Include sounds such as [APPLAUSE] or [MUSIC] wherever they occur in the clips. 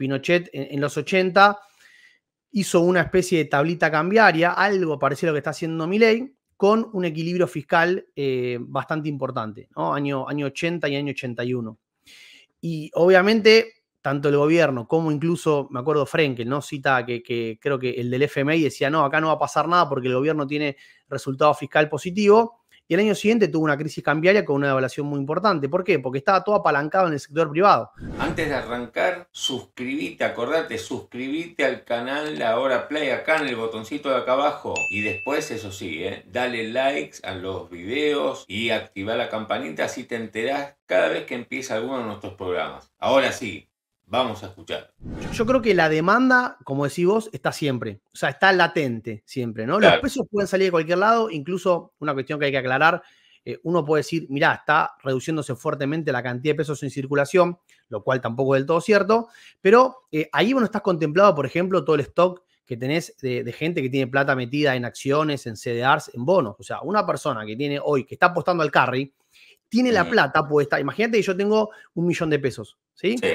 Pinochet en, los 80 hizo una especie de tablita cambiaria, algo parecido a lo que está haciendo Milei, con un equilibrio fiscal eh, bastante importante, ¿no? año, año 80 y año 81. Y obviamente, tanto el gobierno como incluso, me acuerdo Frenkel, ¿no? Cita que, que creo que el del FMI decía, no, acá no va a pasar nada porque el gobierno tiene resultado fiscal positivo. Y el año siguiente tuvo una crisis cambiaria con una evaluación muy importante. ¿Por qué? Porque estaba todo apalancado en el sector privado. Antes de arrancar, suscríbete, acordate, suscríbete al canal la hora Play acá en el botoncito de acá abajo. Y después, eso sí, eh, dale likes a los videos y activa la campanita así te enterás cada vez que empieza alguno de nuestros programas. Ahora sí, vamos a escuchar. Yo, creo que la demanda, como decís vos, está siempre, o sea, está latente siempre, ¿no? Los pesos pueden salir de cualquier lado, incluso una cuestión que hay que aclarar, eh, uno puede decir, mira, está reduciéndose fuertemente la cantidad de pesos en circulación, lo cual tampoco es del todo cierto, pero eh, ahí bueno, estás contemplado, por ejemplo, todo el stock que tenés de, gente que tiene plata metida en acciones, en CDRs, en bonos. O sea, una persona que tiene hoy, que está apostando al carry, tiene la mm. plata puesta. Imagínate que yo tengo un millón de pesos, ¿sí? sí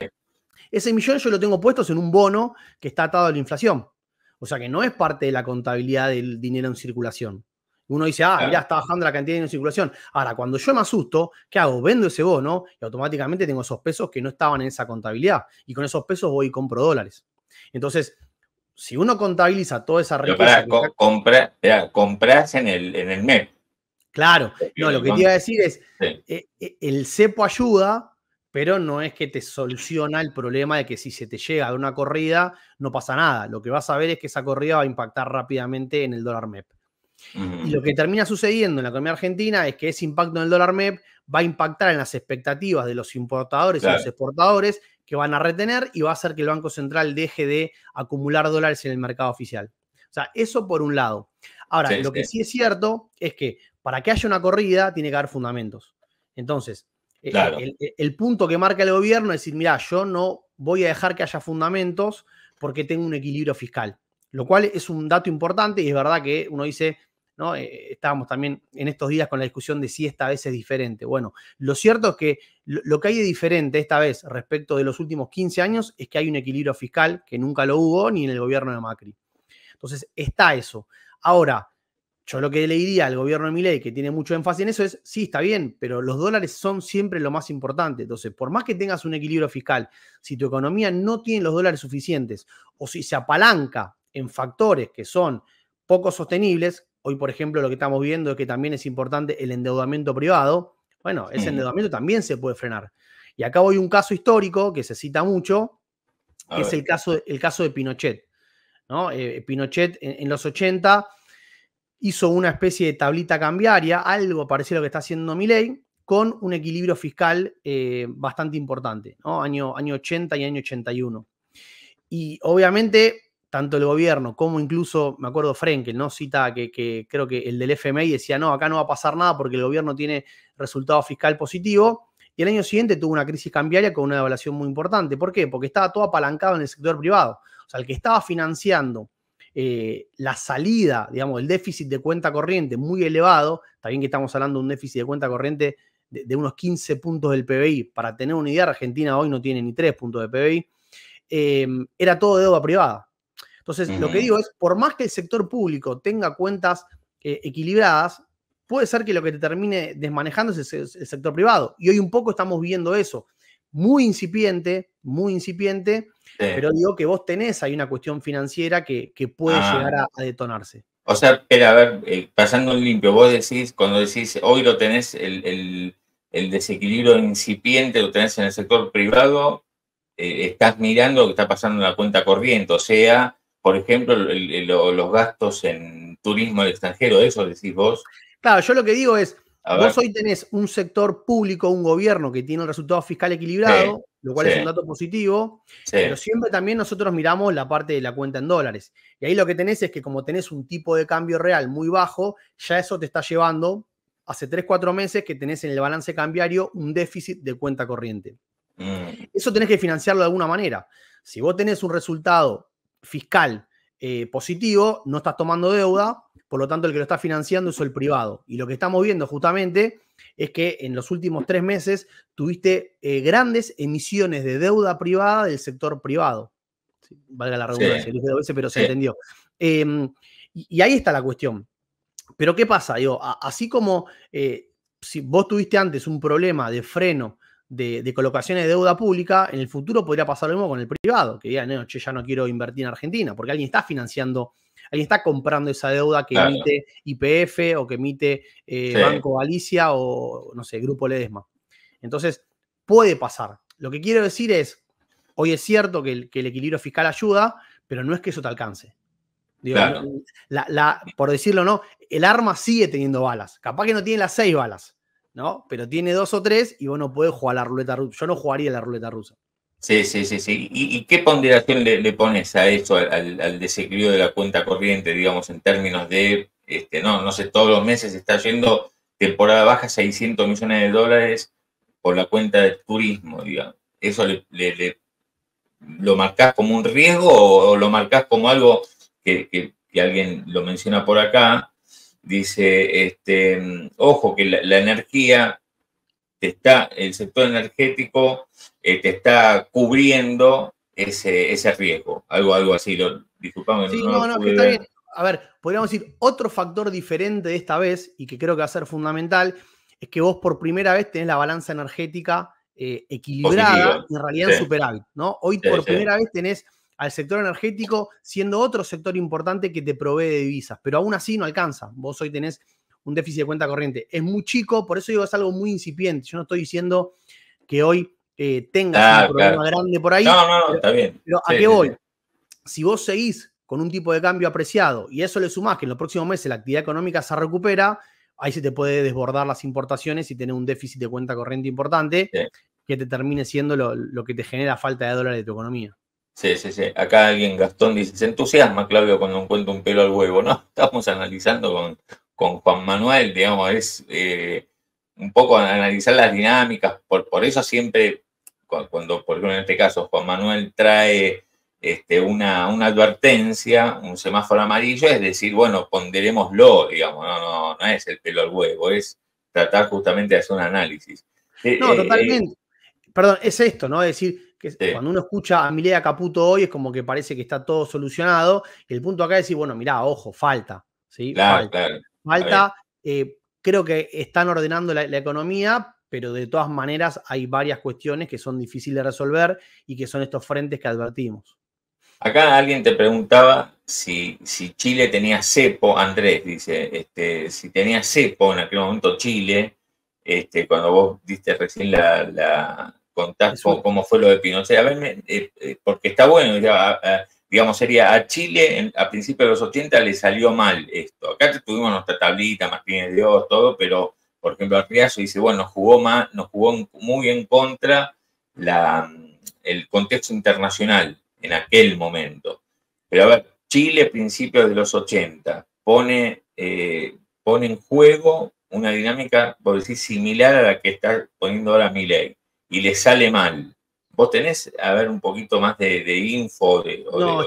ese millón yo lo tengo puesto en un bono que está atado a la inflación. O sea que no es parte de la contabilidad del dinero en circulación. Uno dice, ah, mirá, está bajando la cantidad de dinero en circulación. Ahora, cuando yo me asusto, ¿qué hago? Vendo ese bono y automáticamente tengo esos pesos que no estaban en esa contabilidad. Y con esos pesos voy y compro dólares. Entonces, si uno contabiliza toda esa riqueza... compra, compras en el, en el mes. Claro. No, lo que te iba a decir es, eh, eh, el cepo ayuda pero no es que te soluciona el problema de que si se te llega a una corrida no pasa nada. Lo que vas a ver es que esa corrida va a impactar rápidamente en el dólar MEP. Y lo que termina sucediendo en la economía argentina es que ese impacto en el dólar MEP va a impactar en las expectativas de los importadores y los exportadores que van a retener y va a hacer que el Banco Central deje de acumular dólares en el mercado oficial. O sea, eso por un lado. Ahora, lo que sí es cierto es que para que haya una corrida tiene que haber fundamentos. Entonces, eh, el, punto que marca el gobierno es decir, mira, yo no voy a dejar que haya fundamentos porque tengo un equilibrio fiscal, lo cual es un dato importante y es verdad que uno dice, ¿no? Eh, eh, estábamos también en estos días con la discusión de si esta vez es diferente. Bueno, lo cierto es que lo, que hay de diferente esta vez respecto de los últimos 15 años es que hay un equilibrio fiscal que nunca lo hubo ni en el gobierno de Macri. Entonces, está eso. Ahora, yo lo que le diría al gobierno de Milei, que tiene mucho énfasis en eso, es, sí, está bien, pero los dólares son siempre lo más importante. Entonces, por más que tengas un equilibrio fiscal, si tu economía no tiene los dólares suficientes o si se apalanca en factores que son poco sostenibles, hoy por ejemplo lo que estamos viendo es que también es importante el endeudamiento privado, bueno, ese endeudamiento también se puede frenar. Y acá voy un caso histórico que se cita mucho, que es el caso, el caso de Pinochet. Eh, Pinochet en los 80 hizo una especie de tablita cambiaria, algo parecido a lo que está haciendo Milei, con un equilibrio fiscal eh, bastante importante, año, 80 y año 81. Y obviamente, tanto el gobierno como incluso, me acuerdo Frenkel, ¿no? Cita que, que, creo que el del FMI decía, no, acá no va a pasar nada porque el gobierno tiene resultado fiscal positivo. Y el año siguiente tuvo una crisis cambiaria con una devaluación muy importante. ¿Por qué? Porque estaba todo apalancado en el sector privado. O sea, el que estaba financiando eh, la salida, digamos, el déficit de cuenta corriente muy elevado, también que estamos hablando de un déficit de cuenta corriente de, unos 15 puntos del PBI, para tener una idea, Argentina hoy no tiene ni 3 puntos de PBI, em, era todo deuda privada. Entonces, lo que digo es, por más que el sector público tenga cuentas eh, equilibradas, puede ser que lo que te termine desmanejando es el, sector privado. Y hoy un poco estamos viendo eso muy incipiente, muy incipiente, pero digo que vos tenés hay una cuestión financiera que, puede ah. llegar a, detonarse. O sea, pero a ver, eh, pasando en limpio, vos decís, cuando decís hoy lo tenés el, desequilibrio incipiente, lo tenés en el sector privado, eh, estás mirando lo que está pasando en la cuenta corriente, o sea, por ejemplo, los gastos en turismo extranjero, eso decís vos. Claro, yo lo que digo es, Vos hoy tenés un sector público, un gobierno que tiene un resultado fiscal equilibrado, lo cual es un dato positivo, pero siempre también nosotros miramos la parte de la cuenta en dólares. Y ahí lo que tenés es que como tenés un tipo de cambio real muy bajo, ya eso te está llevando hace 3, 4 meses que tenés en el balance cambiario un déficit de cuenta corriente. Mm. Eso tenés que financiarlo de alguna manera. Si vos tenés un resultado fiscal eh, positivo, no estás tomando deuda, por lo tanto el que lo está financiando es el privado. Y lo que estamos viendo justamente es que en los últimos tres meses tuviste eh, grandes emisiones de deuda privada del sector privado. valga la redundancia, pero se entendió. Em, y, ahí está la cuestión. Pero ¿qué pasa? Digo, así como eh, si vos tuviste antes un problema de freno de, colocaciones de deuda pública, en el futuro podría pasar lo mismo con el privado, que digan, no, ya no quiero invertir en Argentina, porque alguien está financiando, alguien está comprando esa deuda que emite IPF o que emite eh, Banco Galicia o, no sé, Grupo Ledesma. Entonces, puede pasar. Lo que quiero decir es, hoy es cierto que el, equilibrio fiscal ayuda, pero no es que eso te alcance. por decirlo no, el arma sigue teniendo balas. Capaz que no tiene las seis balas, ¿no? Pero tiene dos o tres y vos no podés jugar la ruleta rusa. Yo no jugaría la ruleta rusa. Sí, sí, sí, sí. ¿Y, qué ponderación le, pones a eso, al, desequilibrio de la cuenta corriente, digamos, en términos de, este, no, no sé, todos los meses está yendo temporada baja 600 millones de dólares por la cuenta del turismo, digamos. ¿Eso lo marcas como un riesgo o, lo marcas como algo que, que alguien lo menciona por acá, Dice, este, ojo, que la, energía te está, el sector energético eh, te está cubriendo ese, ese riesgo. Algo, algo así, lo, disculpame. Sí, no, no, está bien. A ver, podríamos decir, otro factor diferente de esta vez, y que creo que va a ser fundamental, es que vos por primera vez tenés la balanza energética eh, equilibrada, en realidad en superávit, ¿no? Hoy por primera vez tenés al sector energético, siendo otro sector importante que te provee de divisas, pero aún así no alcanza. Vos hoy tenés un déficit de cuenta corriente. Es muy chico, por eso digo, es algo muy incipiente. Yo no estoy diciendo que hoy tenga eh, tengas un problema grande por ahí. No, no, está bien. Pero ¿a qué voy? Si vos seguís con un tipo de cambio apreciado y eso le sumás que en los próximos meses la actividad económica se recupera, ahí se te puede desbordar las importaciones y tener un déficit de cuenta corriente importante que te termine siendo lo, lo que te genera falta de dólares de tu economía. Sí, sí, sí. Acá alguien, Gastón, dice, se entusiasma, Claudio, cuando encuentra un pelo al huevo, ¿no? [LAUGHS] Estamos analizando con, con Juan Manuel, digamos, es eh, un poco analizar las dinámicas. Por, por eso siempre, cuando, por ejemplo, en este caso, Juan Manuel trae este, una, una, advertencia, un semáforo amarillo, es decir, bueno, ponderémoslo, digamos, no, no, no es el pelo al huevo, es tratar justamente de hacer un análisis. No, eh, eh, totalmente perdón, es esto, ¿no? Es decir, que cuando uno escucha a Milea Caputo hoy es como que parece que está todo solucionado. el punto acá es decir, bueno, mirá, ojo, falta. falta. Eh, creo que están ordenando la, economía, pero de todas maneras hay varias cuestiones que son difíciles de resolver y que son estos frentes que advertimos. Acá alguien te preguntaba si, si Chile tenía cepo, Andrés dice, este, si tenía cepo en aquel momento Chile, este, cuando vos diste recién la, contás cómo, fue lo de Pinochet, a ver, eh, eh, porque está bueno, digamos, sería a Chile a principios de los 80 le salió mal esto. Acá tuvimos nuestra tablita, Martínez Dios, todo, pero por ejemplo, Arriazo dice, bueno, nos jugó, nos jugó muy en contra el contexto internacional en aquel momento. Pero a ver, Chile, a principios de los 80, pone, eh, pone en juego una dinámica, por decir, similar a la que está poniendo ahora Milei y le sale mal. ¿Vos tenés, a ver, un poquito más de, info? no,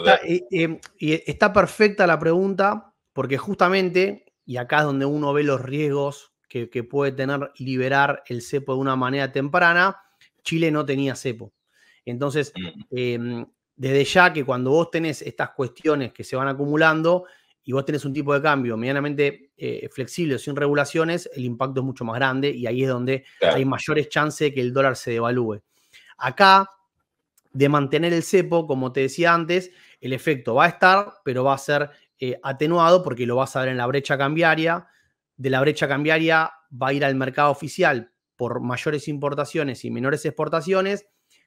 em, está, perfecta la pregunta, porque justamente, y acá es donde uno ve los riesgos que, puede tener liberar el cepo de una manera temprana, Chile no tenía cepo. Entonces, mm. em, desde ya que cuando vos tenés estas cuestiones que se van acumulando, y vos tenés un tipo de cambio medianamente eh, flexible sin regulaciones, el impacto es mucho más grande y ahí es donde hay mayores chances de que el dólar se devalúe. Acá, de mantener el cepo, como te decía antes, el efecto va a estar, pero va a ser eh, atenuado porque lo vas a ver en la brecha cambiaria. De la brecha cambiaria va a ir al mercado oficial por mayores importaciones y menores exportaciones,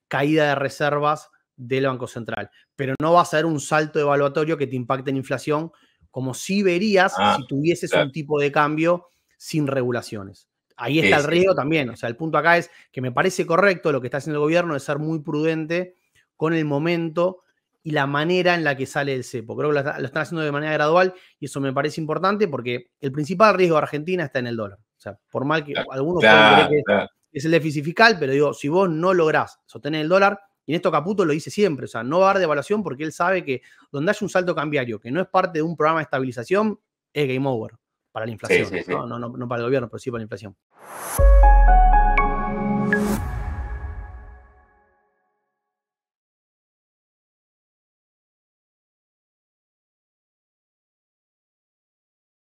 caída de reservas del Banco Central. Pero no vas a ver un salto evaluatorio que te impacte en inflación como si verías ah, si tuvieses un tipo de cambio sin regulaciones. Ahí está el riesgo también. O sea, el punto acá es que me parece correcto lo que está haciendo el gobierno de ser muy prudente con el momento y la manera en la que sale el cepo. Creo que lo, están haciendo de manera gradual y eso me parece importante porque el principal riesgo de Argentina está en el dólar. O sea, por mal que algunos claro, que es el déficit fiscal, pero digo, si vos no lográs sostener el dólar, y esto Caputo lo dice siempre, o sea, no va a dar devaluación porque él sabe que donde haya un salto cambiario que no es parte de un programa de estabilización, es game over para la inflación. no para el gobierno, pero sí para la inflación.